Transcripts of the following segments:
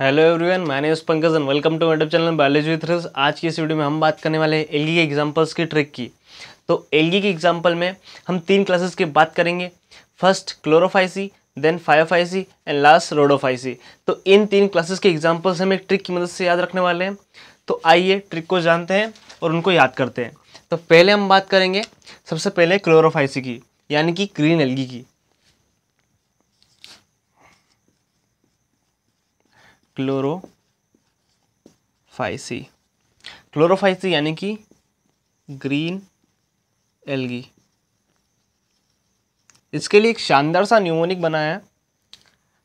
Hello everyone मैंने उस Pankaj and welcome to meetup channel biology with रिस आज की इस वीडियो में हम बात करने वाले हैं एलगी के एग्जांपल्स की ट्रिक की तो एलगी e के एग्जांपल में हम तीन क्लासेस की बात करेंगे first Chlorophyceae then Phaeophyceae and last Rhodophyceae तो इन तीन क्लासेस के एग्जाम्पल्स हम एक ट्रिक की मदद से याद रखने वाले हैं तो आइए ट्रिक को जानते हैं और उनको याद करते हैं तो पहले हम बात करेंगे सबसे पहले क्लोरोफाइसी की यानी कि ग्रीन एलगी की क्लोरोफाइसी क्लोरोफाइसी यानी कि ग्रीन एलगी इसके लिए एक शानदार सा न्यूमोनिक बनाया है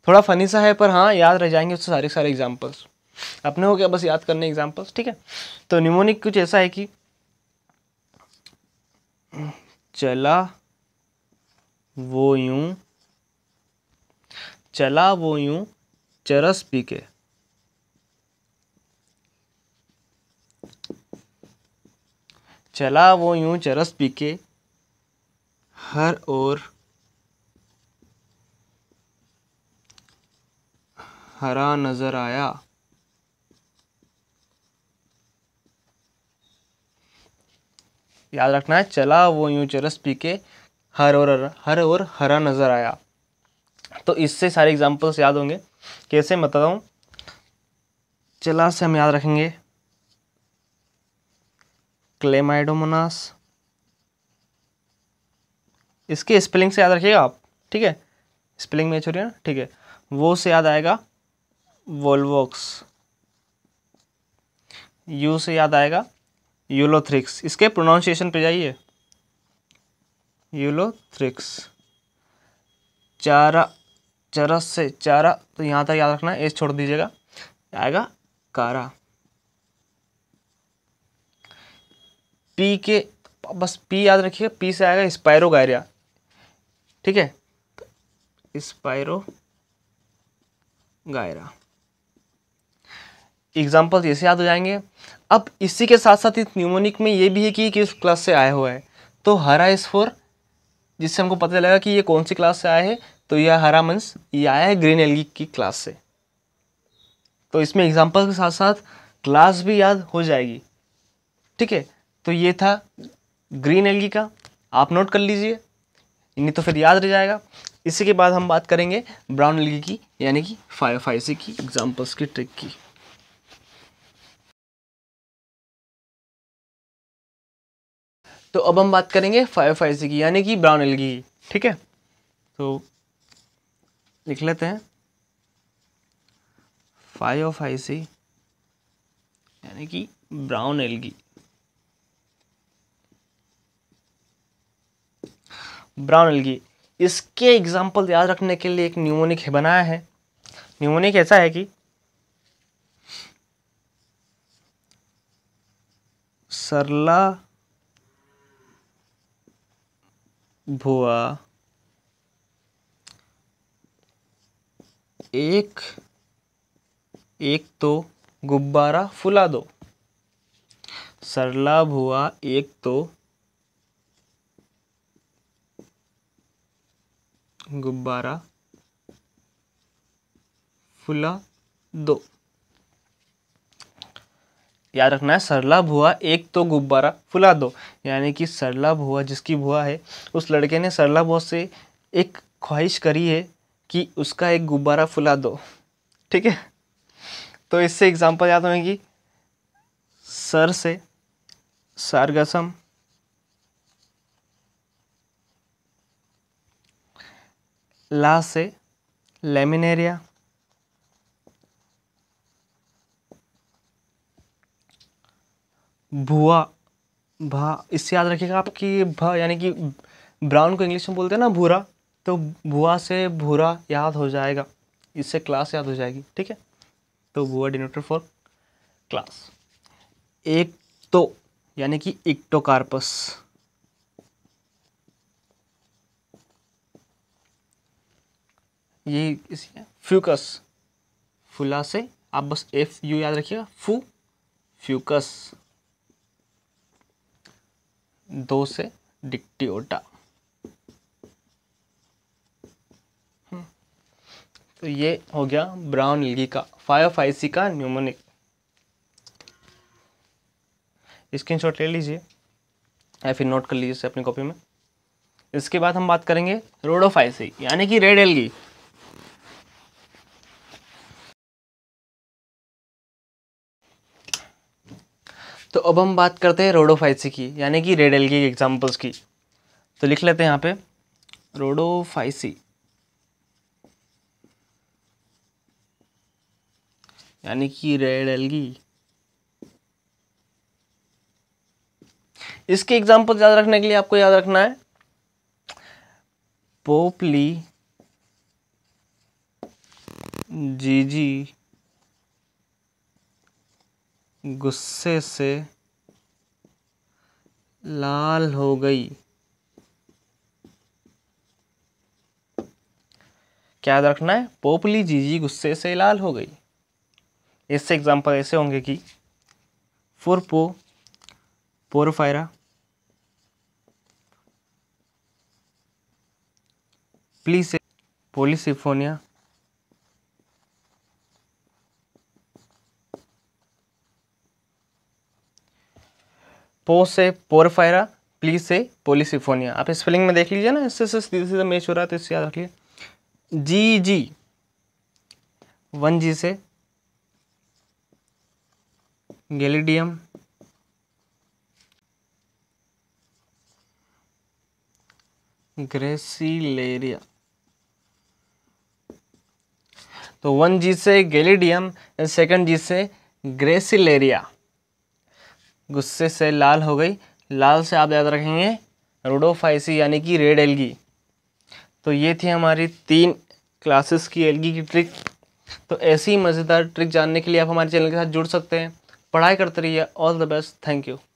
थोड़ा फनी सा है पर हाँ याद रह जाएंगे उससे सारे सारे एग्जाम्पल्स अपने हो गया बस याद करने एग्जाम्पल्स ठीक है तो न्यूमोनिक कुछ ऐसा है कि चला वो यूं चला वो यूं चरस पी के चला वो यूं चरस पी के हर ओर हरा नज़र आया याद रखना है चला वो यूं चरस पी के हर और हर और हरा नज़र आया तो इससे सारे एग्जांपल्स याद होंगे कैसे बताता हूँ चला से हम याद रखेंगे क्लेमाइडोमोनास इसके स्पेलिंग से याद रखिएगा आप ठीक है स्पेलिंग में छोड़िए ना ठीक है वो से याद आएगा वोल्वोक्स यू से याद आएगा यूलोथ्रिक्स इसके प्रोनाउंसिएशन पे जाइए यूलोथ्रिक्स चारा चरस से चारा तो यहाँ तक याद रखना है एस छोड़ दीजिएगा आएगा कारा पी के बस पी याद रखिएगा पी से आएगा स्पायरो गायरिया ठीक है स्पायरो गायरा एग्जाम्पल्स तो ऐसे याद हो जाएंगे अब इसी के साथ साथ इस न्यूमोनिक में ये भी है कि किस क्लास से आया हुआ है तो हरा इस फोर जिससे हमको पता चलेगा कि ये कौन सी क्लास से आया है तो यह हरा मंस ये आया है ग्रीन एलगी की क्लास से तो इसमें एग्जाम्पल के साथ साथ क्लास भी याद हो जाएगी ठीक है तो ये था ग्रीन एलगी का आप नोट कर लीजिए नहीं तो फिर याद रह जाएगा इसी के बाद हम बात करेंगे ब्राउन एलगी की यानी कि फायोफाइसी की एग्जाम्पल्स की ट्रिक की तो अब हम बात करेंगे फायोफाइसी की यानी कि ब्राउन एलगी की ठीक है तो लिख लेते हैं फायोफाइसी यानी कि ब्राउन एलगी ब्राउन एलगी इसके एग्जाम्पल याद रखने के लिए एक न्यूमोनिक बनाया है न्यूमोनिक ऐसा है कि सरला भुआ एक एक तो गुब्बारा फुला दो सरला भुआ एक तो गुब्बारा फुला दो याद रखना है सरला भुआ एक तो गुब्बारा फुला दो यानी कि सरला भुआ जिसकी भुआ है उस लड़के ने सरला भुआ से एक ख्वाहिश करी है कि उसका एक गुब्बारा फुला दो ठीक है तो इससे एग्जांपल याद होगी सर से सारगसम ला से लेमिनेरिया भुआ भा इससे याद रखिएगा आप कि भा यानी कि ब्राउन को इंग्लिश में बोलते हैं ना भूरा तो भुआ से भूरा याद हो जाएगा इससे क्लास याद हो जाएगी ठीक है तो भुआ डिनोटर फॉर क्लास एक तो यानी कि इक्टोकार्पस यही इसी है फ्यूकस फुला से आप बस एफ यू याद रखिएगा फू फ्यूकस दो से डिक्टिओटा हम्म। तो ये हो गया ब्राउन एल्गी का फाइव सी का न्यूमोनिक स्क्रीन शॉट ले लीजिए या फिर नोट कर लीजिए अपनी कॉपी में इसके बाद हम बात करेंगे रोडोफाइसी यानी कि रेड एलगी तो अब हम बात करते हैं रोडोफाइसी की यानी कि रेड एल्गी की एग्जाम्पल्स की तो लिख लेते हैं यहाँ पे रोडोफाइसी यानी कि रेड एल्गी इसके एग्जाम्पल याद रखने के लिए आपको याद रखना है पोपली जीजी गुस्से से लाल हो गई क्या याद रखना है पोपली जीजी गुस्से से लाल हो गई इससे एग्जांपल ऐसे होंगे कि फुरपो पोरोफायरा प्लीसे पोलिसिफोनिया पो से पोरफायरा प्ली से पोलिसिफोनिया आप स्पेलिंग में देख लीजिए ना इससे इससे सीधे सीधे मैच हो रहा है तो इससे याद रख लीजिए जी जी वन जी से गैलीडियम ग्रेसिलेरिया तो वन जी से गैलीडियम सेकंड जी से ग्रेसिलेरिया गुस्से से लाल हो गई लाल से आप याद रखेंगे रोडोफाइसी यानी कि रेड एलगी तो ये थी हमारी तीन क्लासेस की एलगी की ट्रिक तो ऐसी मज़ेदार ट्रिक जानने के लिए आप हमारे चैनल के साथ जुड़ सकते हैं पढ़ाई करते रहिए all the best thank you